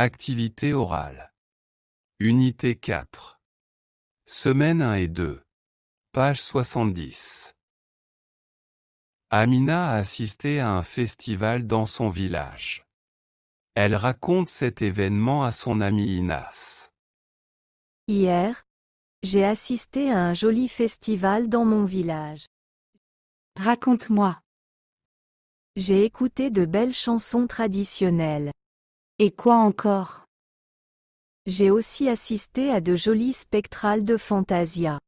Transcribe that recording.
Activité orale. Unité 4. Semaine 1 et 2. Page 70. Amina a assisté à un festival dans son village. Elle raconte cet événement à son amie Inas. Hier, j'ai assisté à un joli festival dans mon village. Raconte-moi. J'ai écouté de belles chansons traditionnelles. Et quoi encore J'ai aussi assisté à de jolies spectrales de Fantasia.